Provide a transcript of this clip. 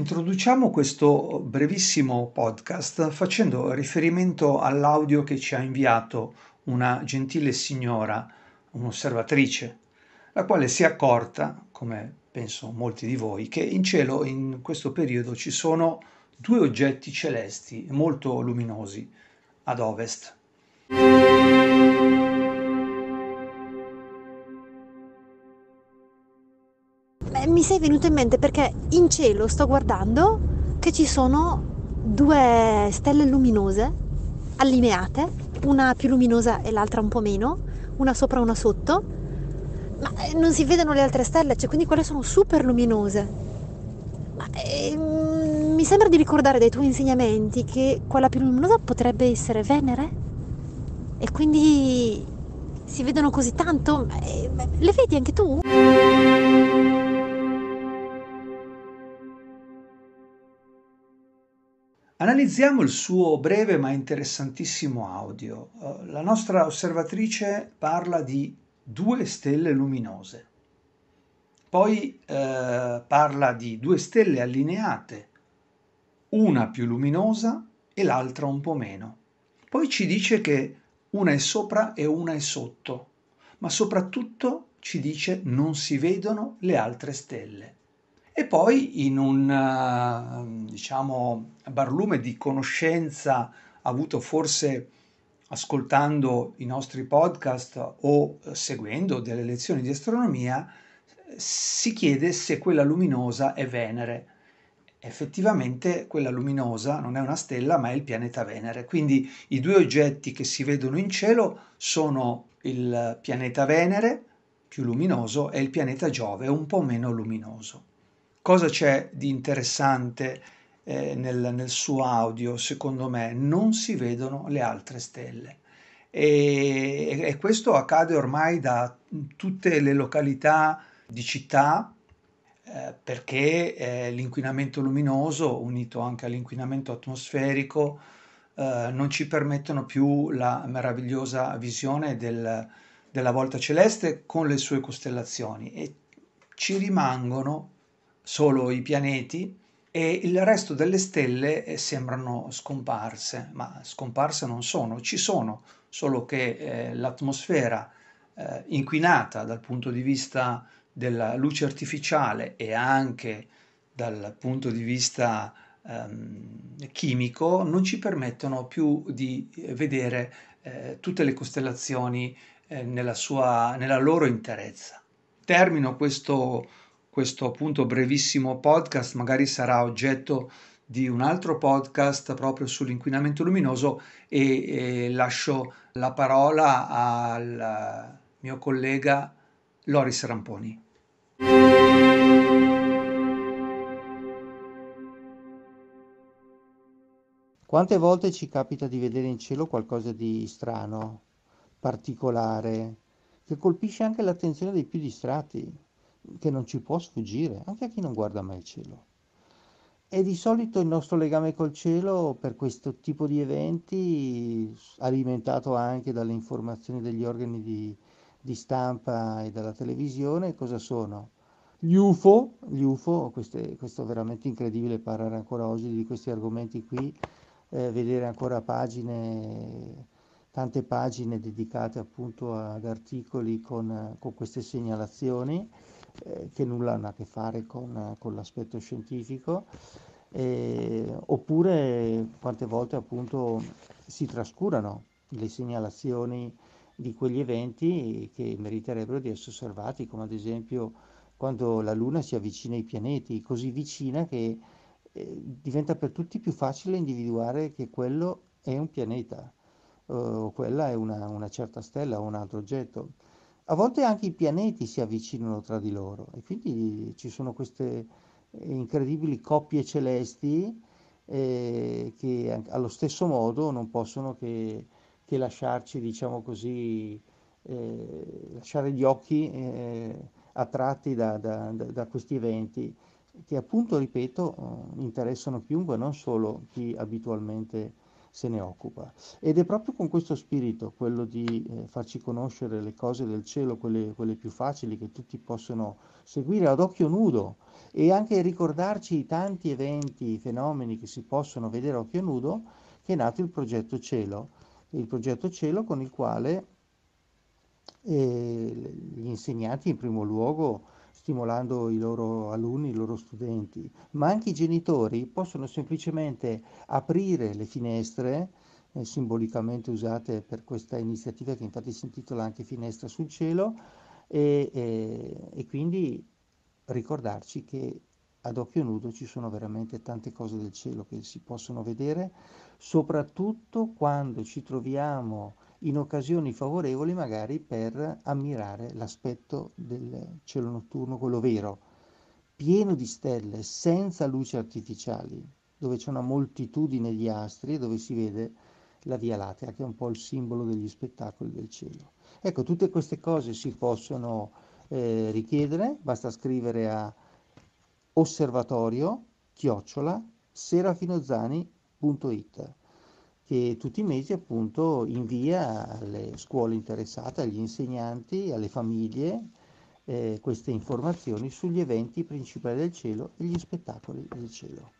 Introduciamo questo brevissimo podcast facendo riferimento all'audio che ci ha inviato una gentile signora, un'osservatrice, la quale si è accorta, come penso molti di voi, che in cielo in questo periodo ci sono due oggetti celesti molto luminosi ad ovest. mi sei venuto in mente perché in cielo sto guardando che ci sono due stelle luminose allineate, una più luminosa e l'altra un po' meno, una sopra e una sotto, ma eh, non si vedono le altre stelle, cioè quindi quelle sono super luminose. Ma, eh, mi sembra di ricordare dai tuoi insegnamenti che quella più luminosa potrebbe essere Venere e quindi si vedono così tanto, eh, le vedi anche tu? Analizziamo il suo breve ma interessantissimo audio. Eh, la nostra osservatrice parla di due stelle luminose, poi eh, parla di due stelle allineate, una più luminosa e l'altra un po' meno. Poi ci dice che una è sopra e una è sotto, ma soprattutto ci dice non si vedono le altre stelle. E poi in un eh, diciamo, barlume di conoscenza avuto forse ascoltando i nostri podcast o seguendo delle lezioni di astronomia, si chiede se quella luminosa è Venere. Effettivamente quella luminosa non è una stella ma è il pianeta Venere. Quindi i due oggetti che si vedono in cielo sono il pianeta Venere, più luminoso, e il pianeta Giove, un po' meno luminoso. Cosa c'è di interessante eh, nel, nel, suo audio? Secondo me non si vedono le altre stelle. E, e questo accade ormai da tutte le località di città eh, perché eh, l'inquinamento luminoso unito anche all'inquinamento atmosferico eh, non ci permettono più la meravigliosa visione del, della volta celeste con le sue costellazioni e ci rimangono solo i pianeti e il resto delle stelle eh, sembrano scomparse, ma scomparse non sono, ci sono, solo che eh, l'atmosfera eh, inquinata dal punto di vista della luce artificiale e anche dal punto di vista ehm, chimico non ci permettono più di vedere eh, tutte le costellazioni eh, nella, sua, nella loro interezza. Termino questo questo appunto brevissimo podcast magari sarà oggetto di un altro podcast proprio sull'inquinamento luminoso e, e lascio la parola al mio collega Loris Ramponi. Quante volte ci capita di vedere in cielo qualcosa di strano, particolare, che colpisce anche l'attenzione dei più distratti? che non ci può sfuggire, anche a chi non guarda mai il cielo. E di solito il nostro legame col cielo per questo tipo di eventi, alimentato anche dalle informazioni degli organi di, di stampa e dalla televisione, cosa sono? Gli UFO, gli UFO queste, questo è veramente incredibile parlare ancora oggi di questi argomenti qui, eh, vedere ancora pagine, tante pagine dedicate appunto ad articoli con, con queste segnalazioni. Eh, che nulla hanno a che fare con, eh, con l'aspetto scientifico, eh, oppure quante volte appunto si trascurano le segnalazioni di quegli eventi che meriterebbero di essere osservati, come ad esempio quando la Luna si avvicina ai pianeti, così vicina che eh, diventa per tutti più facile individuare che quello è un pianeta eh, o quella è una, una certa stella o un altro oggetto. A volte anche i pianeti si avvicinano tra di loro e quindi ci sono queste eh, incredibili coppie celesti eh, che allo stesso modo non possono che, che lasciarci, diciamo così, eh, lasciare gli occhi eh, attratti da, da, da, questi eventi che appunto, ripeto, interessano chiunque, non solo chi abitualmente se ne occupa. Ed è proprio con questo spirito, quello di eh, farci conoscere le cose del cielo, quelle, quelle più facili che tutti possono seguire ad occhio nudo e anche ricordarci i tanti eventi, i fenomeni che si possono vedere a occhio nudo, che è nato il progetto Cielo, il progetto Cielo con il quale eh, gli insegnanti in primo luogo stimolando i loro alunni, i loro studenti, ma anche i genitori possono semplicemente aprire le finestre eh, simbolicamente usate per questa iniziativa che infatti si intitola anche Finestra sul cielo e, e, e quindi ricordarci che ad occhio nudo ci sono veramente tante cose del cielo che si possono vedere, soprattutto quando ci troviamo in occasioni favorevoli magari per ammirare l'aspetto del cielo notturno, quello vero, pieno di stelle, senza luci artificiali, dove c'è una moltitudine di astri e dove si vede la Via Lattea, che è un po' il simbolo degli spettacoli del cielo. Ecco, tutte queste cose si possono eh, richiedere, basta scrivere a osservatorio chiocciola serafinozzani.it che tutti i mesi appunto invia alle scuole interessate, agli insegnanti, alle famiglie eh, queste informazioni sugli eventi principali del cielo e gli spettacoli del cielo.